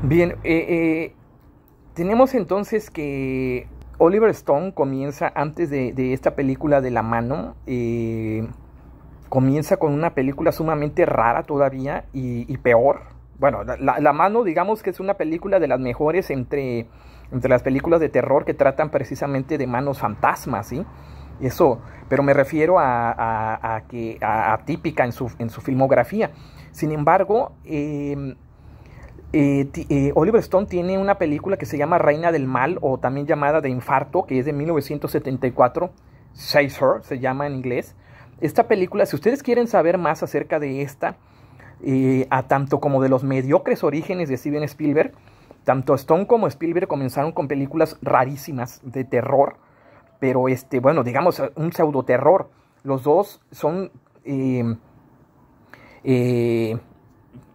Bien, eh, eh, tenemos entonces que Oliver Stone comienza antes de, esta película de la mano. Eh, comienza con una película sumamente rara todavía y, peor. Bueno, la, mano digamos que es una película de las mejores entre, entre las películas de terror que tratan precisamente de manos fantasmas, ¿sí? Eso, pero me refiero a, a, que atípica en su, en su filmografía. Sin embargo, eh, eh, eh, Oliver Stone tiene una película que se llama Reina del Mal o también llamada de Infarto, que es de 1974, Chaser se llama en inglés. Esta película, si ustedes quieren saber más acerca de esta, eh, a tanto como de los mediocres orígenes de Steven Spielberg, tanto Stone como Spielberg comenzaron con películas rarísimas de terror, pero este, bueno, digamos un pseudo terror. Los dos son eh,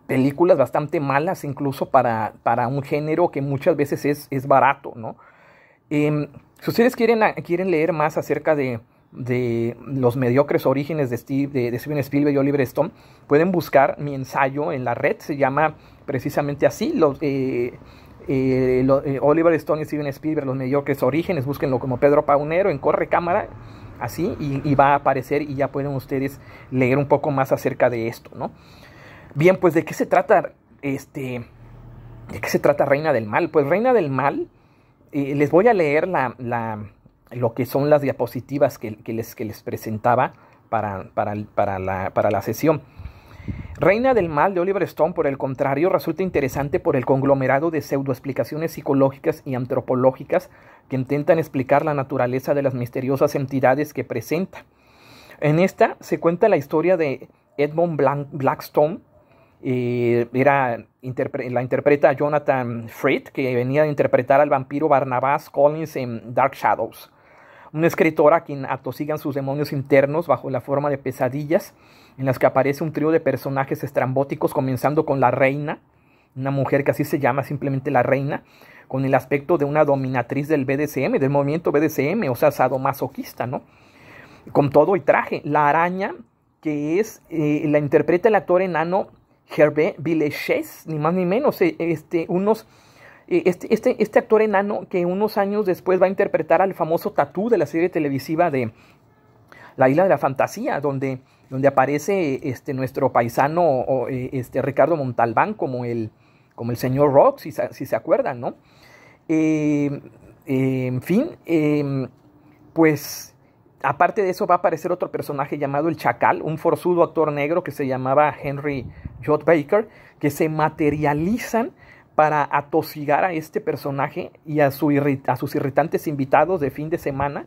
películas bastante malas incluso para, un género que muchas veces es, barato, ¿no? Em, si ustedes quieren, ah, quieren leer más acerca de, los mediocres orígenes de, Steve, Steven Spielberg y Oliver Stone, pueden buscar mi ensayo en la red, se llama precisamente así, los, eh, eh, eh, Oliver Stone y Steven Spielberg, los mediocres orígenes, búsquenlo como Pedro Paunero en Corre Cámara, así, y, y va a aparecer y ya pueden ustedes leer un poco más acerca de esto, ¿no? Bien, pues de qué se trata este de qué se trata Reina del Mal? Pues Reina del Mal eh, les voy a leer la, lo que son las diapositivas que, les, que les, presentaba para, para, la, para la sesión. Reina del Mal de Oliver Stone, por el contrario, resulta interesante por el conglomerado de pseudoexplicaciones psicológicas y antropológicas que intentan explicar la naturaleza de las misteriosas entidades que presenta. En esta se cuenta la historia de Edmund Blackstone, era, la interpreta Jonathan Fritz que venía a interpretar al vampiro Barnabas Collins en Dark Shadows. Una escritora a quien atosigan sus demonios internos bajo la forma de pesadillas, en las que aparece un trío de personajes estrambóticos, comenzando con la reina, una mujer que así se llama simplemente la reina, con el aspecto de una dominatriz del BDSM, del movimiento BDSM, o sea, sadomasoquista, ¿no? Con todo y traje. La araña, que es, eh, la interpreta el actor enano Hervé Villechez, ni más ni menos, eh, este, unos, eh, este, este, este, actor enano que unos años después va a interpretar al famoso Tatú de la serie televisiva de La Isla de la Fantasía, donde, donde aparece este, nuestro paisano eh, este, Ricardo Montalbán como el, como el señor Rock, si, se acuerdan, ¿no? en fin, pues aparte de eso va a aparecer otro personaje llamado el Chacal, un forzudo actor negro que se llamaba Henry J. Baker, que se materializan para atosigar a este personaje y a, sus irritantes invitados de fin de semana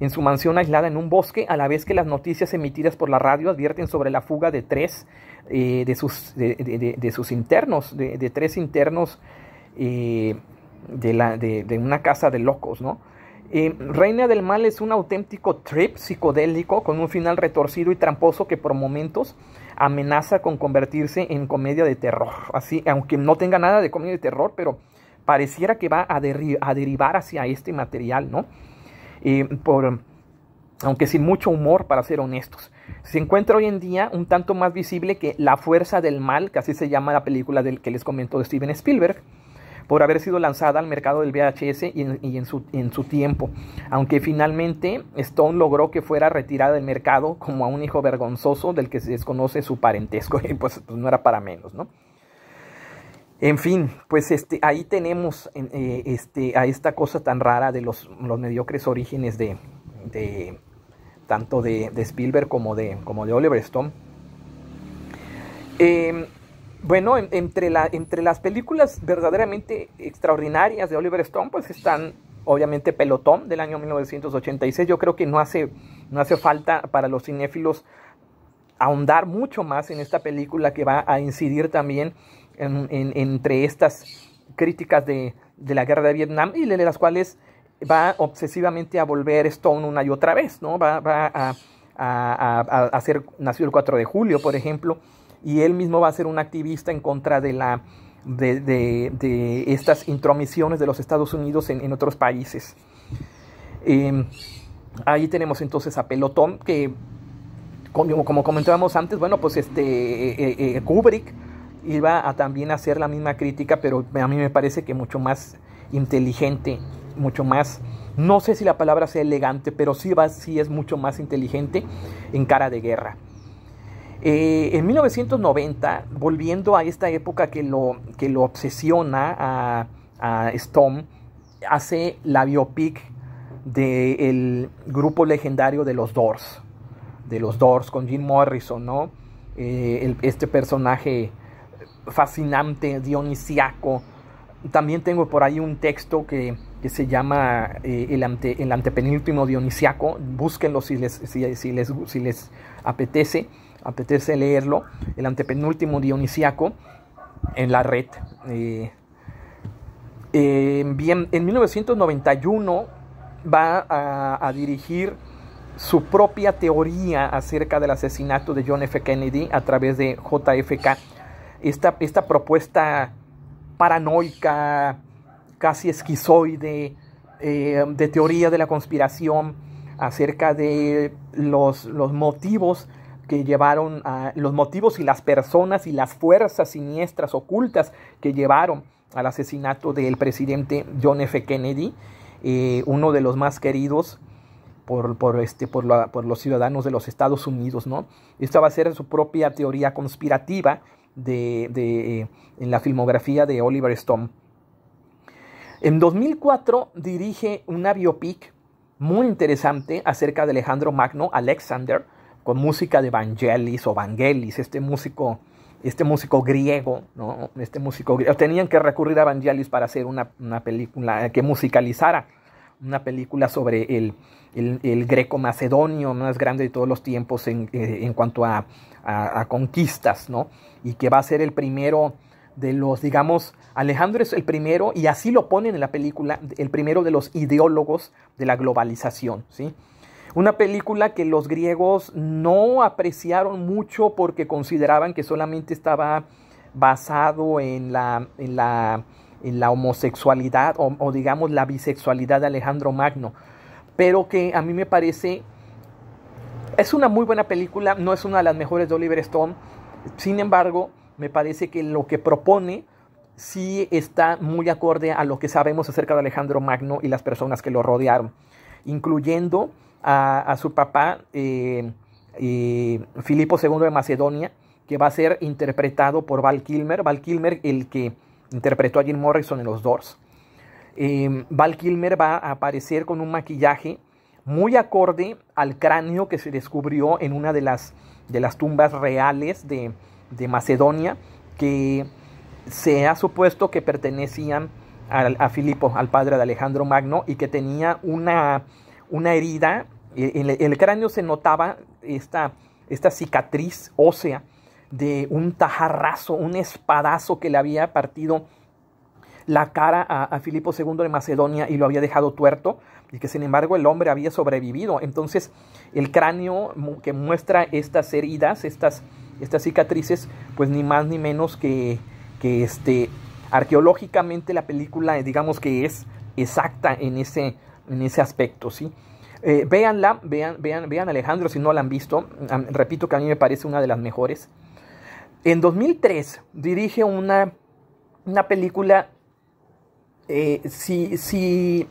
en su mansión aislada en un bosque, a la vez que las noticias emitidas por la radio advierten sobre la fuga de tres eh, de, sus, de, sus internos, de, tres internos eh, de, una casa de locos, ¿no? Reina del Mal es un auténtico trip psicodélico con un final retorcido y tramposo que por momentos amenaza con convertirse en comedia de terror. Así, aunque no tenga nada de comedia de terror, pero pareciera que va a, derivar hacia este material, ¿no? por, aunque sin mucho humor, para ser honestos. Se encuentra hoy en día un tanto más visible que La Fuerza del Mal, que así se llama la película del que les comento de Steven Spielberg, por haber sido lanzada al mercado del VHS y en, su, tiempo, aunque finalmente Stone logró que fuera retirada del mercado como a un hijo vergonzoso del que se desconoce su parentesco, y pues, pues, no era para menos, ¿no? En fin, pues este, ahí tenemos eh, este, a esta cosa tan rara de los, los mediocres orígenes de, tanto de, Spielberg como de, como de Oliver Stone. Em, bueno, entre, entre las películas verdaderamente extraordinarias de Oliver Stone, pues están obviamente Pelotón del año 1986. Yo creo que no hace, no hace falta para los cinéfilos ahondar mucho más en esta película que va a incidir también en, entre estas críticas de, de, la guerra de Vietnam y de las cuales va obsesivamente a volver Stone una y otra vez, ¿no? Va, va a, hacer Nació el 4 de julio, por ejemplo y él mismo va a ser un activista en contra de la de, de, estas intromisiones de los Estados Unidos en, otros países. Em, ahí tenemos entonces a Pelotón, que como, comentábamos antes, bueno, pues este eh, eh, eh, Kubrick iba a también hacer la misma crítica, pero a mí me parece que mucho más inteligente, mucho más, no sé si la palabra sea elegante, pero sí, va, sí es mucho más inteligente en cara de guerra. Eh, en 1990, volviendo a esta época que lo, obsesiona a, Stone, hace la biopic del grupo legendario de los Doors, de los Doors con Jim Morrison, eh, este personaje fascinante, dionisiaco. También tengo por ahí un texto que, se llama eh, el, antepenúltimo dionisiaco. Búsquenlo si les apetece apetece leerlo, el antepenúltimo dionisiaco en la red. Eh, bien, en 1991 va a, dirigir su propia teoría acerca del asesinato de John F. Kennedy a través de JFK. Esta, esta propuesta paranoica, casi esquizoide, eh, de teoría de la conspiración acerca de los, los motivos que llevaron a los motivos y las personas y las fuerzas siniestras ocultas que llevaron al asesinato del presidente John F. Kennedy, eh, uno de los más queridos por, este, por, los ciudadanos de los Estados Unidos. ¿no? Esta va a ser su propia teoría conspirativa de, eh, en la filmografía de Oliver Stone. En 2004 dirige una biopic muy interesante acerca de Alejandro Magno, Alexander, con música de Vangelis o Vangelis, este músico, este músico griego, ¿no? Este músico griego. Tenían que recurrir a Vangelis para hacer una, una película que musicalizara una película sobre el, el, el greco-macedonio más grande de todos los tiempos en, eh, en cuanto a, a, a, conquistas, ¿no? Y que va a ser el primero de los, digamos, Alejandro es el primero, y así lo ponen en la película, el primero de los ideólogos de la globalización, ¿sí? Una película que los griegos no apreciaron mucho porque consideraban que solamente estaba basado en la, en la, en la homosexualidad o, o digamos la bisexualidad de Alejandro Magno. Pero que a mí me parece es una muy buena película, no es una de las mejores de Oliver Stone. Sin embargo, me parece que lo que propone sí está muy acorde a lo que sabemos acerca de Alejandro Magno y las personas que lo rodearon, incluyendo a, su papá, eh, Filipo II de Macedonia, que va a ser interpretado por Val Kilmer. Val Kilmer, el que interpretó a Jim Morrison en Los Doors. Em, Val Kilmer va a aparecer con un maquillaje muy acorde al cráneo que se descubrió en una de las, de las tumbas reales de, Macedonia, que se ha supuesto que pertenecían a, a Filipo, al padre de Alejandro Magno, y que tenía una una herida, en, el cráneo se notaba esta, esta cicatriz ósea de un tajarrazo, un espadazo que le había partido la cara a, Filipo II de Macedonia y lo había dejado tuerto, y que sin embargo el hombre había sobrevivido. Entonces el cráneo que muestra estas heridas, estas, estas cicatrices, pues ni más ni menos que, que este, arqueológicamente la película digamos que es exacta en ese, en ese aspecto, ¿sí? Eh, vean, vean, vean Alejandro si no la han visto. repito que a mí me parece una de las mejores. En 2003 dirige una, película. Eh, si, si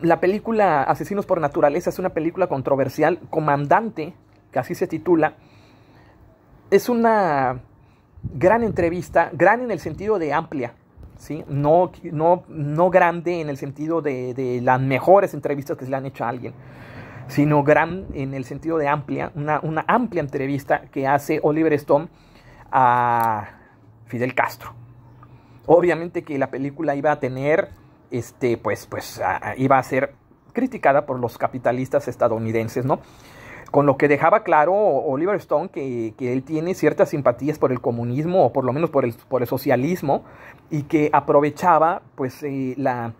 la película Asesinos por Naturaleza es una película controversial, Comandante, que así se titula, es una gran entrevista, gran en el sentido de amplia, no, no, no grande en el sentido de, las mejores entrevistas que se le han hecho a alguien, sino gran en el sentido de amplia, una, amplia entrevista que hace Oliver Stone a Fidel Castro. Obviamente que la película iba a tener, este, pues, pues, iba a ser criticada por los capitalistas estadounidenses, ¿no? con lo que dejaba claro Oliver Stone que, él tiene ciertas simpatías por el comunismo o por lo menos por el, por el socialismo y que aprovechaba pues eh, la,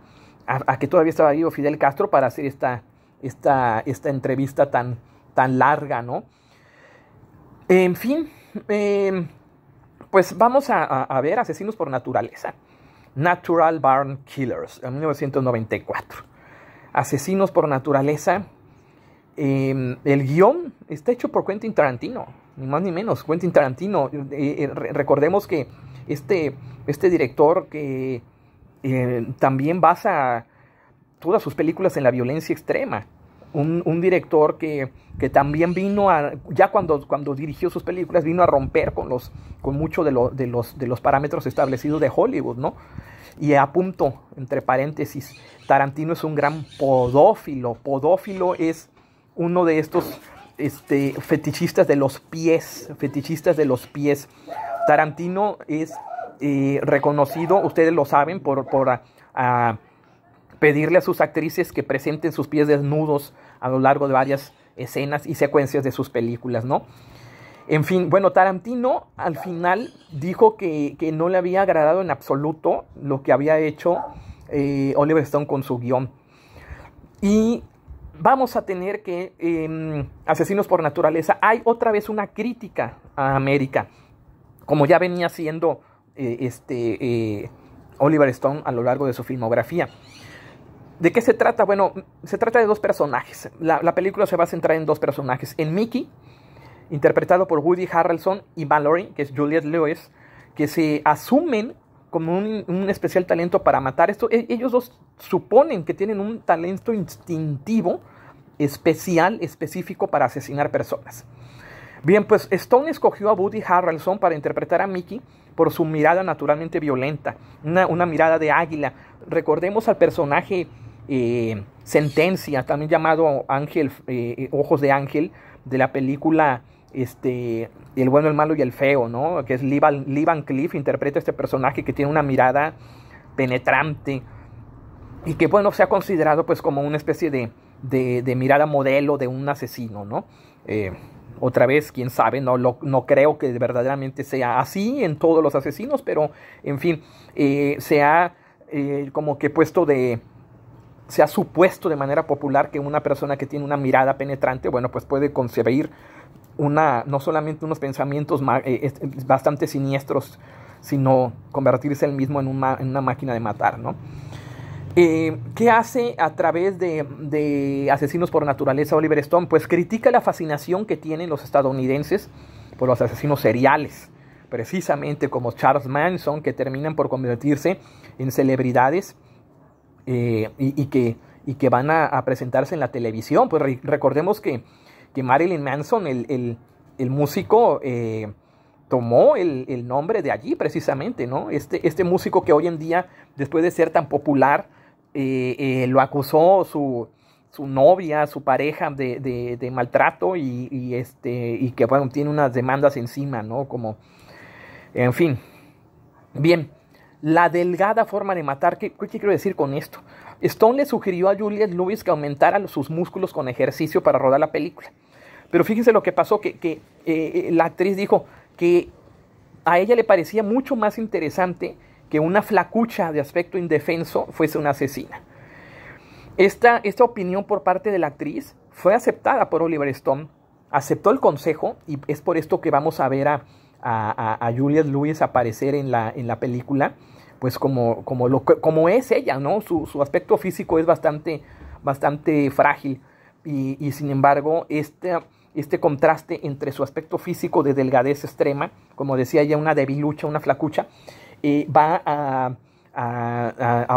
a, que todavía estaba vivo Fidel Castro para hacer esta, esta, esta entrevista tan, tan larga, ¿no? En fin, em, pues vamos a, a, ver Asesinos por Naturaleza, Natural Barn Killers, en 1994. Asesinos por Naturaleza, Em, el guión está hecho por Quentin Tarantino, ni más ni menos. Quentin Tarantino, eh, eh, recordemos que este, este director que eh, también basa todas sus películas en la violencia extrema. Un, director que, que, también vino a, ya cuando, cuando dirigió sus películas, vino a romper con, con muchos de, de, los, de los parámetros establecidos de Hollywood, ¿no? Y apunto, entre paréntesis, Tarantino es un gran podófilo. Podófilo es uno de estos este, fetichistas de los pies, fetichistas de los pies. Tarantino es eh, reconocido, ustedes lo saben, por, por ah, pedirle a sus actrices que presenten sus pies desnudos a lo largo de varias escenas y secuencias de sus películas, ¿no? En fin, bueno, Tarantino al final dijo que, no le había agradado en absoluto lo que había hecho eh, Oliver Stone con su guión. Y vamos a tener que em, Asesinos por Naturaleza, hay otra vez una crítica a América, como ya venía siendo eh, este, eh, Oliver Stone a lo largo de su filmografía. ¿De qué se trata? Bueno, se trata de dos personajes. La, película se va a centrar en dos personajes. En Mickey, interpretado por Woody Harrelson, y Valerie, que es Juliette Lewis, que se asumen como un, un, especial talento para matar esto. E, ellos dos suponen que tienen un talento instintivo especial, específico para asesinar personas. Bien, pues Stone escogió a Woody Harrelson para interpretar a Mickey por su mirada naturalmente violenta, una, mirada de águila. Recordemos al personaje eh, Sentencia, también llamado Ángel, eh, Ojos de Ángel, de la película este, El bueno, el malo y el feo, ¿no? Que es Lee Van, interpreta este personaje que tiene una mirada penetrante y que, bueno, se ha considerado pues como una especie de de, mirada modelo de un asesino, ¿no? Eh, otra vez, quién sabe, no, no creo que verdaderamente sea así en todos los asesinos, pero en fin, eh, se ha eh, como que puesto de, se ha supuesto de manera popular que una persona que tiene una mirada penetrante, bueno, pues puede concebir una, no solamente unos pensamientos bastante siniestros, sino convertirse él mismo en en una máquina de matar, ¿no? Eh, ¿Qué hace a través de, Asesinos por Naturaleza Oliver Stone? Pues critica la fascinación que tienen los estadounidenses por los asesinos seriales, precisamente como Charles Manson, que terminan por convertirse en celebridades eh, y, que, van a, presentarse en la televisión. Pues recordemos que, Marilyn Manson, el, músico, eh, tomó el, nombre de allí precisamente, ¿no? Este, este músico que hoy en día, después de ser tan popular, lo acusó su, su, novia, su pareja de, de, maltrato y, este, y que bueno, tiene unas demandas encima, ¿no? Como, en fin. Bien, la delgada forma de matar, ¿qué, quiero decir con esto? Stone le sugirió a Juliet Lewis que aumentara sus músculos con ejercicio para rodar la película. Pero fíjense lo que pasó, que, que eh, eh, la actriz dijo que a ella le parecía mucho más interesante que una flacucha de aspecto indefenso fuese una asesina. Esta, esta opinión por parte de la actriz fue aceptada por Oliver Stone, aceptó el consejo y es por esto que vamos a ver a, a, a Juliet Lewis aparecer en la, en la película, pues como, como, como es ella, ¿no? Su, aspecto físico es bastante, bastante frágil y, sin embargo este, este contraste entre su aspecto físico de delgadez extrema, como decía ella, una debilucha, una flacucha, va a,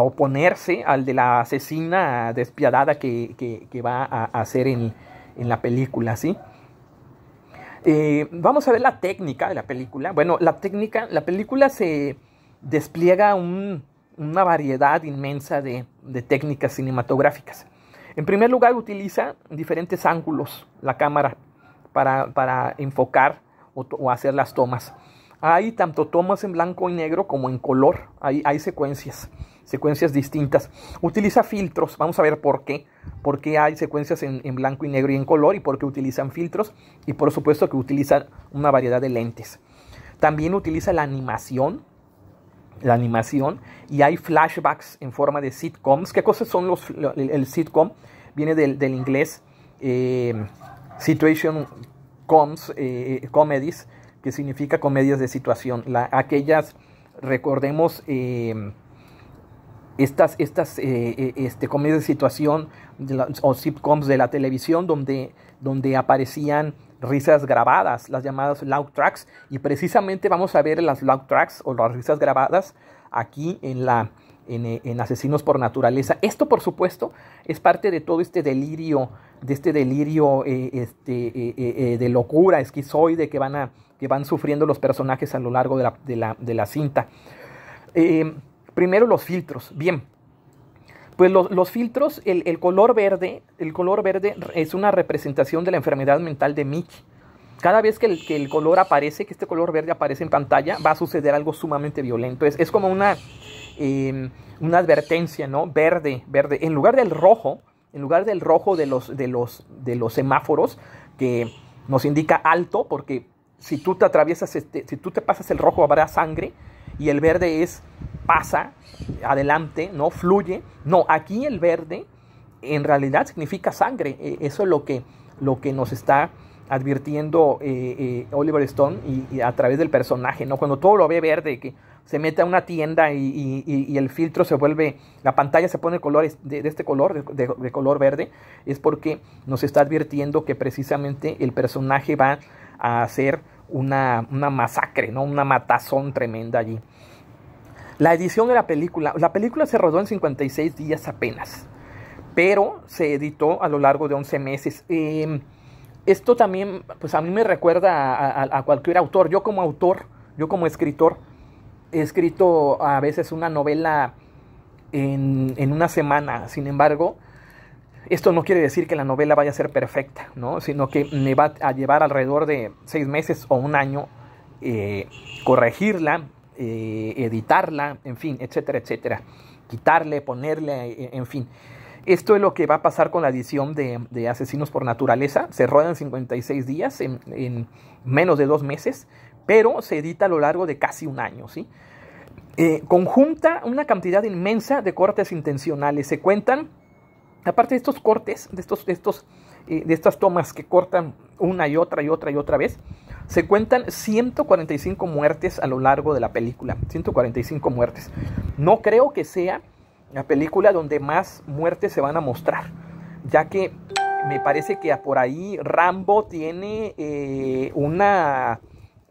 oponerse al de la asesina despiadada que, va a hacer en, la película, ¿sí? Eh, vamos a ver la técnica de la película. Bueno, la técnica, la película se despliega una variedad inmensa de, técnicas cinematográficas. En primer lugar, utiliza diferentes ángulos la cámara para, enfocar o, hacer las tomas. Hay tanto tomas en blanco y negro como en color. Hay, secuencias, secuencias distintas. Utiliza filtros. Vamos a ver por qué. Por qué hay secuencias en, blanco y negro y en color y por qué utilizan filtros. Y por supuesto que utilizan una variedad de lentes. También utiliza la animación, la animación y hay flashbacks en forma de sitcoms. ¿Qué cosas son los el, sitcom? Viene del, inglés eh, situation coms, eh, comedies que significa comedias de situación. aquellas, recordemos, eh, estas, estas eh, eh, este, comedias de situación o sitcoms de la televisión donde, donde aparecían risas grabadas, las llamadas loud tracks, y precisamente vamos a ver las loud tracks o las risas grabadas aquí en la... En, Asesinos por Naturaleza. Esto, por supuesto, es parte de todo este delirio, de este delirio este, de locura esquizoide que van a que van sufriendo los personajes a lo largo de la, cinta. Eh, primero los filtros. Bien, pues los, filtros, el, color verde, el color verde es una representación de la enfermedad mental de Mickey. Cada vez que el, color aparece, que este color verde aparece en pantalla, va a suceder algo sumamente violento. Es, es como una, em, una advertencia, ¿no? Verde, verde. En lugar del rojo, en lugar del rojo de los, de los, de los semáforos, que nos indica alto, porque si tú te atraviesas, este, si tú te pasas el rojo habrá sangre y el verde es pasa, adelante, no fluye. No, aquí el verde en realidad significa sangre. E, eso es lo que, lo que nos está advirtiendo eh, eh, Oliver Stone y, a través del personaje, ¿no? Cuando todo lo ve verde, que se mete a una tienda y, el filtro se vuelve, la pantalla se pone colores de, de, este color, de, de, color verde, es porque nos está advirtiendo que precisamente el personaje va a ser una, una masacre, ¿no? una matazón tremenda allí. La edición de la película, la película se rodó en 56 días apenas, pero se editó a lo largo de 11 meses. Em, esto también, pues a mí me recuerda a, cualquier autor. Yo como autor, yo como escritor, he escrito a veces una novela en, en una semana. Sin embargo, esto no quiere decir que la novela vaya a ser perfecta, sino que me va a llevar alrededor de seis meses o un año eh, corregirla, eh, editarla, en fin, etcétera, etcétera. Quitarle, ponerle, eh, en fin. Esto es lo que va a pasar con la edición de, Asesinos por Naturaleza. Se rueda en 56 días, en, menos de dos meses, pero se edita a lo largo de casi un año. ¿sí? conjunta una cantidad inmensa de cortes intencionales. Se cuentan aparte de estos cortes, de, estos, estos, eh, de estas tomas que cortan una y otra y otra y otra vez, se cuentan 145 muertes a lo largo de la película. 145 muertes. No creo que sea la película donde más muertes se van a mostrar, ya que me parece que por ahí Rambo tiene eh, una...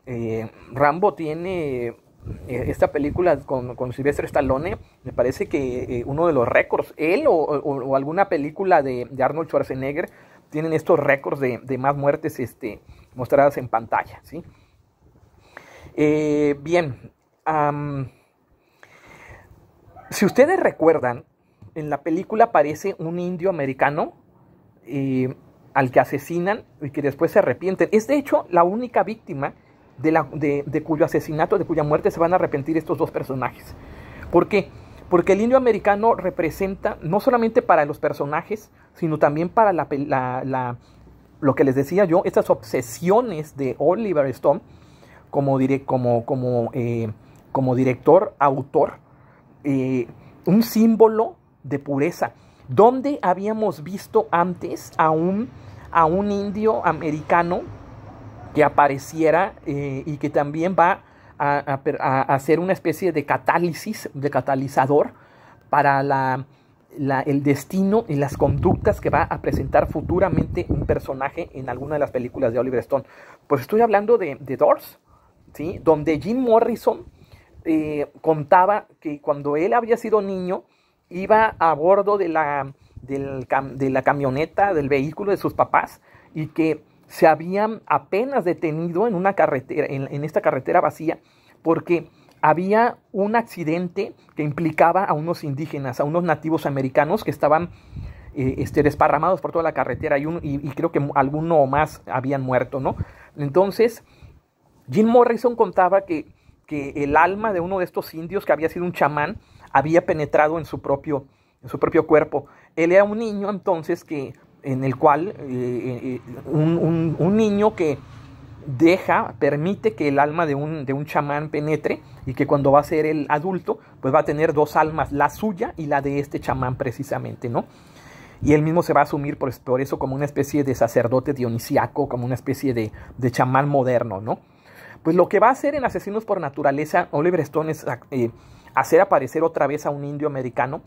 Eh, Rambo tiene eh, esta película con, con Silvestre Stallone, me parece que eh, uno de los récords, él o, alguna película de, Arnold Schwarzenegger, tienen estos récords de, más muertes este, mostradas en pantalla. Eh, bien, si ustedes recuerdan, en la película aparece un indio americano al que asesinan y que después se arrepienten. Es de hecho la única víctima de, la, de, cuyo asesinato, de cuya muerte se van a arrepentir estos dos personajes. ¿Por qué? Porque el indio americano representa, no solamente para los personajes, sino también para la, la, lo que les decía yo, estas obsesiones de Oliver Stone como, diré como, como, eh, como director, autor, eh, un símbolo de pureza. ¿Dónde habíamos visto antes a un, a un indio americano que apareciera eh, y que también va a, ser hacer una especie de catálisis, de catalizador para el destino y las conductas que va a presentar futuramente un personaje en alguna de las películas de Oliver Stone. Pues estoy hablando de, The Doors, ¿sí? donde Jim Morrison eh, contaba que cuando él había sido niño iba a bordo de la camioneta, del vehículo de sus papás y que se habían apenas detenido en una carretera, en, esta carretera vacía, porque había un accidente que implicaba a unos indígenas, a unos nativos americanos que estaban eh, este, desparramados por toda la carretera y, creo que alguno o más habían muerto, ¿no? Entonces, Jim Morrison contaba que, que, el alma de uno de estos indios, que había sido un chamán, había penetrado en su propio, en su propio cuerpo. Él era un niño entonces que en el cual eh, eh, un, niño que deja, permite que el alma de un, de un chamán penetre y que cuando va a ser el adulto, pues va a tener dos almas, la suya y la de este chamán precisamente, ¿no? Y él mismo se va a asumir por, eso como una especie de sacerdote dionisiaco, como una especie de, chamán moderno, ¿no? Pues lo que va a hacer en Asesinos por Naturaleza, Oliver Stone es eh, hacer aparecer otra vez a un indio americano,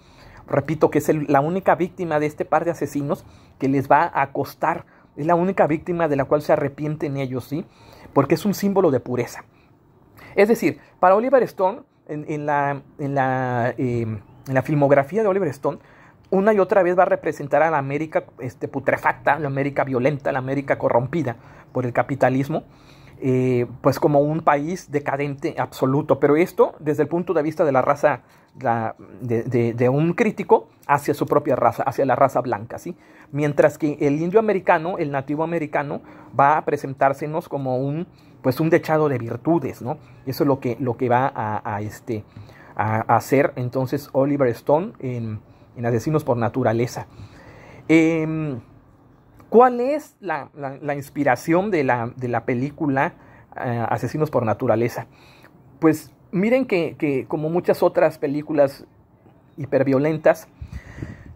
repito que es la única víctima de este par de asesinos, que les va a costar. Es la única víctima de la cual se arrepienten ellos, ¿sí? Porque es un símbolo de pureza. Es decir, para Oliver Stone, en, em, la, filmografía de Oliver Stone, una y otra vez va a representar a la América este, putrefacta, la América violenta, la América corrompida por el capitalismo, eh, pues como un país decadente absoluto. Pero esto desde el punto de vista de la raza, de, un crítico hacia su propia raza, hacia la raza blanca, ¿sí? Mientras que el indio americano, el nativo americano, va a presentársenos como un, pues un dechado de virtudes, ¿no? Eso es lo que, lo que va a, este, a, hacer entonces Oliver Stone en, en Asesinos por Naturaleza. Em, ¿Cuál es la, inspiración de la, película eh, Asesinos por Naturaleza? Pues miren que, como muchas otras películas hiperviolentas,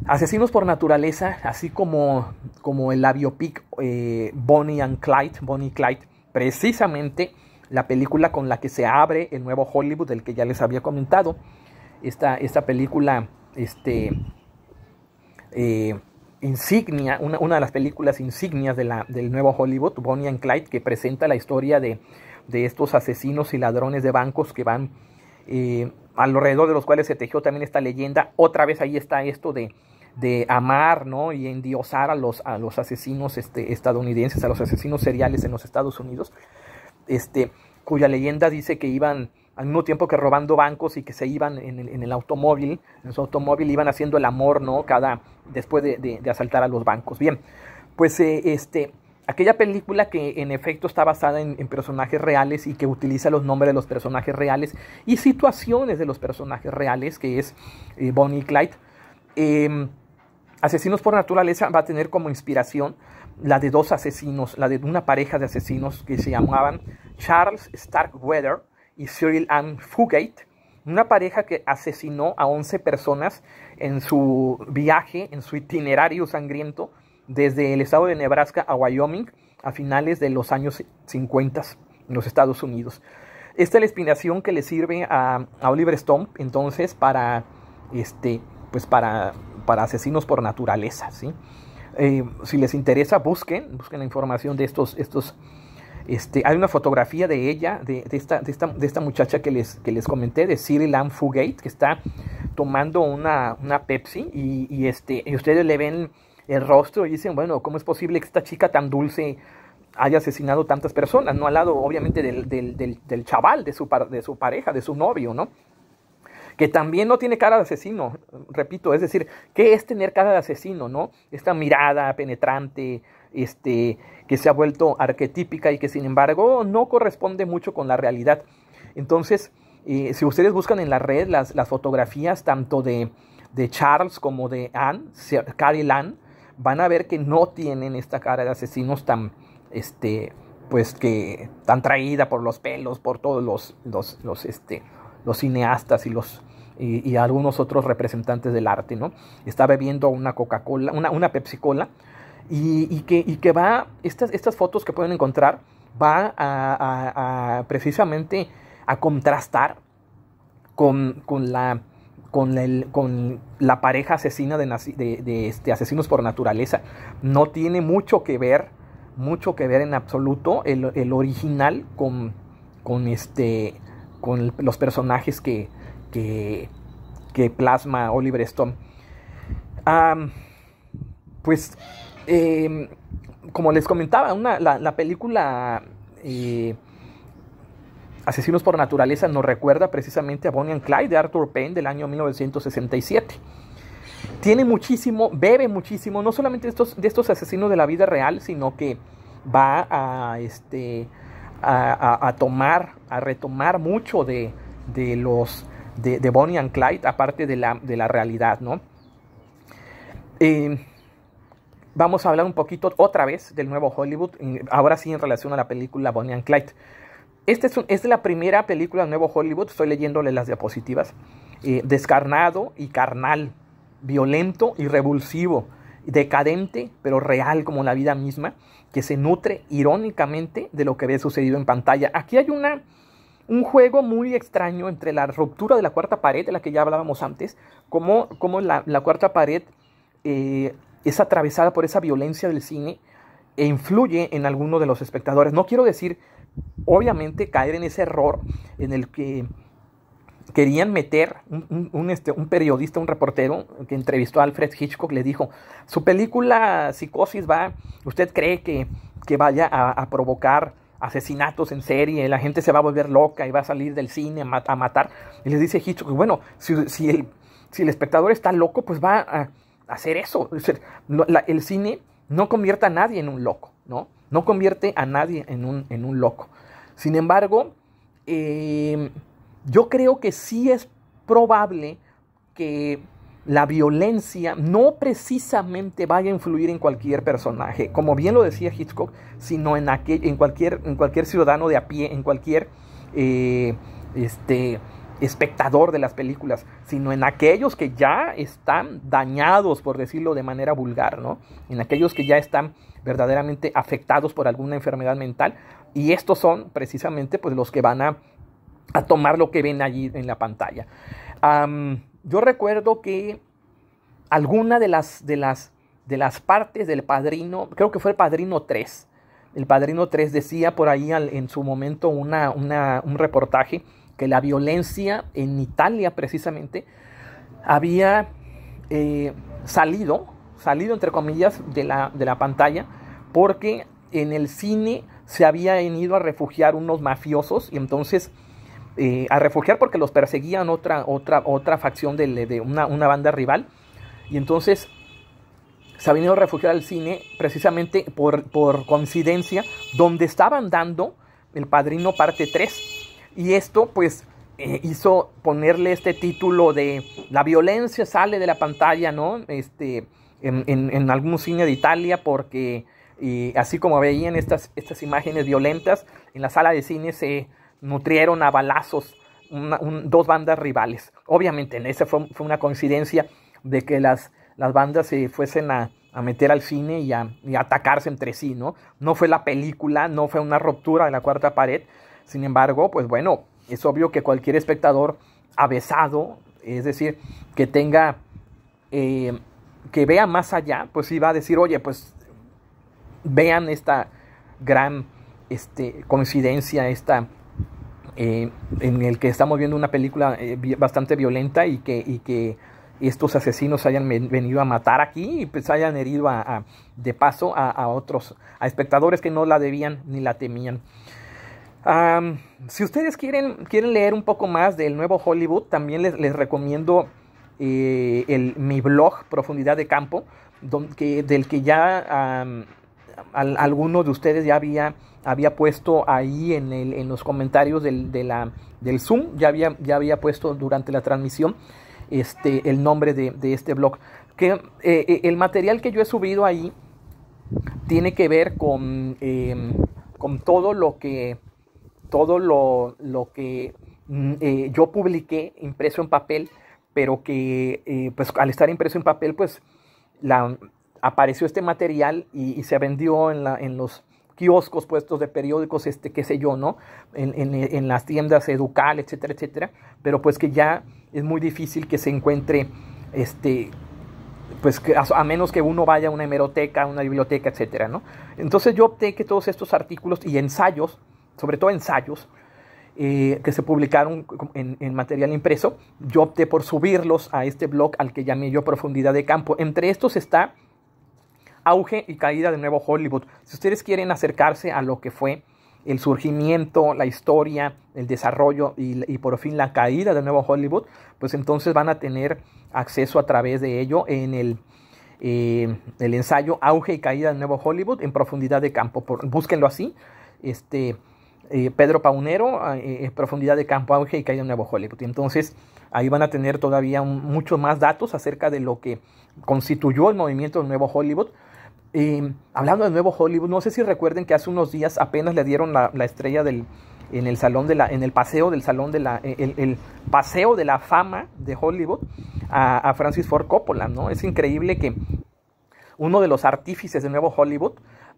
Asesinos por Naturaleza, así como, como el labiopic eh, Bonnie and Clyde, Bonnie Clyde, precisamente la película con la que se abre el nuevo Hollywood, del que ya les había comentado, esta, esta película, este... Eh, insignia, una, una, de las películas insignias de la, del nuevo Hollywood, Bonnie and Clyde, que presenta la historia de, de estos asesinos y ladrones de bancos que van eh, alrededor de los cuales se tejió también esta leyenda. Otra vez ahí está esto de, de amar ¿no? y endiosar a los, a los asesinos este, estadounidenses, a los asesinos seriales en los Estados Unidos, este, cuya leyenda dice que iban al mismo tiempo que robando bancos y que se iban en el, automóvil, en su automóvil iban haciendo el amor, ¿no? Cada, después de, asaltar a los bancos. Bien, pues eh, este, aquella película que en efecto está basada en, personajes reales y que utiliza los nombres de los personajes reales y situaciones de los personajes reales, que es eh, Bonnie y Clyde. Em, asesinos por Naturaleza va a tener como inspiración la de dos asesinos, la de una pareja de asesinos que se llamaban Charles Starkweather y Cyril Ann Fugate, una pareja que asesinó a 11 personas en su viaje, en su itinerario sangriento, desde el estado de Nebraska a Wyoming a finales de los años 50 en los Estados Unidos. Esta es la inspiración que le sirve a, Oliver Stone entonces para, este, pues para, para asesinos por naturaleza. ¿sí? Eh, si les interesa, busquen, busquen la información de estos, estos este, hay una fotografía de ella, de, esta, muchacha que les, comenté, de Cyril Lam Fugate, que está tomando una, Pepsi este, y, ustedes le ven el rostro y dicen, bueno, ¿cómo es posible que esta chica tan dulce haya asesinado tantas personas? No al lado, obviamente, del, chaval, de su, de su pareja, de su novio, ¿no? que también no tiene cara de asesino, repito, es decir, ¿qué es tener cara de asesino, no? Esta mirada penetrante, este, que se ha vuelto arquetípica y que sin embargo no corresponde mucho con la realidad. Entonces, eh, si ustedes buscan en la red las, fotografías tanto de, Charles como de Anne, Carrie van a ver que no tienen esta cara de asesinos tan, este, pues que tan traída por los pelos, por todos los, los, este, los cineastas y los y, algunos otros representantes del arte, ¿no? Está bebiendo una Coca-Cola, una, una Pepsi-Cola, y, que, va, estas, estas fotos que pueden encontrar, va a, precisamente a contrastar con, la con, con, la pareja asesina de, este, asesinos por naturaleza. No tiene mucho que ver, mucho que ver en absoluto el, original con, con, este, con los personajes que, que, plasma Oliver Stone. pues Em, como les comentaba, la, película eh, Asesinos por Naturaleza nos recuerda precisamente a Bonnie and Clyde de Arthur Payne del año 1967. Tiene muchísimo, bebe muchísimo, no solamente estos, de estos asesinos de la vida real, sino que va a, este, a, tomar, a retomar mucho de, los de, Bonnie and Clyde, aparte de la, realidad, ¿no? Em, vamos a hablar un poquito otra vez del nuevo Hollywood, ahora sí en relación a la película Bonnie and Clyde. Esta es, la primera película del nuevo Hollywood, estoy leyéndole las diapositivas, eh, descarnado y carnal, violento y revulsivo, decadente pero real como la vida misma, que se nutre irónicamente de lo que había sucedido en pantalla. Aquí hay una, un juego muy extraño entre la ruptura de la cuarta pared, de la que ya hablábamos antes, como, la, cuarta pared... Eh, es atravesada por esa violencia del cine e influye en algunos de los espectadores. No quiero decir, obviamente, caer en ese error en el que querían meter este, un, periodista, un reportero que entrevistó a Alfred Hitchcock, le dijo, su película Psicosis va, ¿usted cree que, que vaya a, provocar asesinatos en serie? La gente se va a volver loca y va a salir del cine a, matar. Y le dice Hitchcock, bueno, si el espectador está loco, pues va a hacer eso. el cine no convierte a nadie en un loco, ¿no? No convierte a nadie en un, en un loco. Sin embargo, eh, yo creo que sí es probable que la violencia no precisamente vaya a influir en cualquier personaje, como bien lo decía Hitchcock, sino en, aquel, en, cualquier, en cualquier ciudadano de a pie, en cualquier... Eh, este, espectador de las películas, sino en aquellos que ya están dañados, por decirlo de manera vulgar, ¿no? En aquellos que ya están verdaderamente afectados por alguna enfermedad mental y estos son precisamente pues los que van a, tomar lo que ven allí en la pantalla. yo recuerdo que alguna de las, de las, de las partes del Padrino, creo que fue el Padrino 3, el Padrino 3 decía por ahí en su momento un reportaje la violencia en Italia precisamente había eh, salido, salido entre comillas, de la, pantalla, porque en el cine se habían ido a refugiar unos mafiosos y entonces eh, a refugiar porque los perseguían otra, otra, otra facción de, una, banda rival y entonces se habían ido a refugiar al cine precisamente por, por coincidencia donde estaban dando El Padrino parte 3 y esto pues eh, hizo ponerle este título de La violencia sale de la pantalla, ¿no? Este, en, algún cine de Italia porque así como veían estas, imágenes violentas, en la sala de cine se nutrieron a balazos dos bandas rivales. Obviamente, esa fue, fue una coincidencia de que las, las bandas se fuesen a, meter al cine y a, y atacarse entre sí, ¿no? No fue la película, no fue una ruptura de la cuarta pared, sin embargo, pues bueno, es obvio que cualquier espectador avesado, es decir, que tenga, eh, que vea más allá, pues sí va a decir, oye, pues vean esta gran este, coincidencia, esta eh, en el que estamos viendo una película eh, bastante violenta y que, y que, estos asesinos hayan venido a matar aquí y pues hayan herido a, de paso a, otros, a espectadores que no la debían ni la temían si ustedes quieren, quieren leer un poco más del nuevo Hollywood, también les, recomiendo eh, mi blog Profundidad de Campo, del que ya alguno de ustedes ya había, había puesto ahí en, el, en los comentarios del, Zoom, ya había, ya había puesto durante la transmisión este, el nombre de, este blog. Que, eh, eh, el material que yo he subido ahí tiene que ver con, em, con todo lo que todo lo, que mm, eh, yo publiqué impreso en papel, pero que eh, pues al estar impreso en papel, pues la, apareció este material y, se vendió en, la, en, los kioscos, puestos de periódicos, este, qué sé yo, ¿no? En, las tiendas educal, etcétera, etcétera, pero pues que ya es muy difícil que se encuentre, este, pues que, a, menos que uno vaya a una hemeroteca, a una biblioteca, etcétera, ¿no? Entonces yo opté que todos estos artículos y ensayos, sobre todo ensayos, eh, que se publicaron en, material impreso. Yo opté por subirlos a este blog al que llamé yo Profundidad de Campo. Entre estos está Auge y Caída de Nuevo Hollywood. Si ustedes quieren acercarse a lo que fue el surgimiento, la historia, el desarrollo y, por fin la caída de Nuevo Hollywood, pues entonces van a tener acceso a través de ello en el, eh, el ensayo Auge y Caída de Nuevo Hollywood en Profundidad de Campo. búsquenlo así. Este, Pedro Paunero, en ah, profundidad de campo auge y caída un Nuevo Hollywood. Entonces, ahí van a tener todavía mucho muchos más datos acerca de lo que constituyó el movimiento del Nuevo Hollywood. hablando de Nuevo Hollywood, no sé si recuerden que hace unos días apenas le dieron la, estrella en el salón de la, en el paseo del salón de la, e, el, paseo de la fama de Hollywood a, Francis Ford Coppola, ¿no? Es increíble que uno de los artífices de Nuevo Hollywood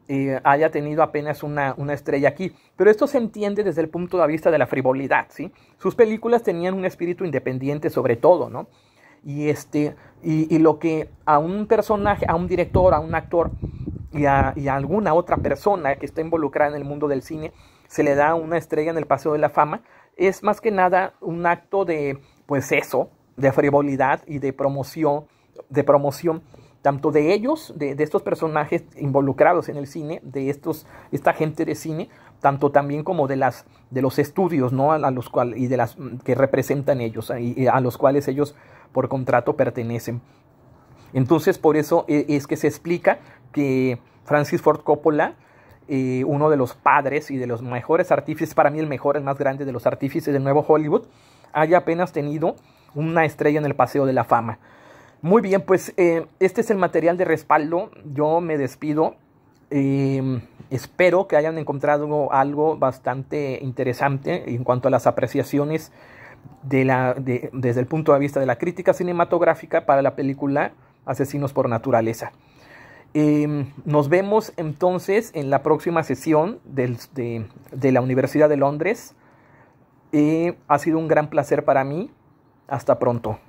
eh, haya tenido apenas una, estrella aquí. Pero esto se entiende desde el punto de vista de la frivolidad, ¿sí? Sus películas tenían un espíritu independiente sobre todo, ¿no? Y, este, y, lo que a un personaje, a un director, a un actor y a, y alguna otra persona que está involucrada en el mundo del cine se le da una estrella en el Paseo de la Fama, es más que nada un acto de, pues eso, de frivolidad y de promoción, de promoción tanto de ellos, de, estos personajes involucrados en el cine, de estos, esta gente de cine, tanto también como de las de los estudios, ¿no? A, los y de las que representan ellos, a, y a los cuales ellos por contrato pertenecen. Entonces, por eso e, es que se explica que Francis Ford Coppola eh, uno de los padres y de los mejores artífices, para mí el mejor, el más grande de los artífices del nuevo Hollywood, haya apenas tenido una estrella en el Paseo de la Fama. Muy bien, pues eh, este es el material de respaldo. Yo me despido. Eh, espero que hayan encontrado algo bastante interesante en cuanto a las apreciaciones desde el punto de vista de la crítica cinematográfica para la película Asesinos por Naturaleza. Eh, nos vemos entonces en la próxima sesión de, la Universidad de Londres. ha sido un gran placer para mí. Hasta pronto.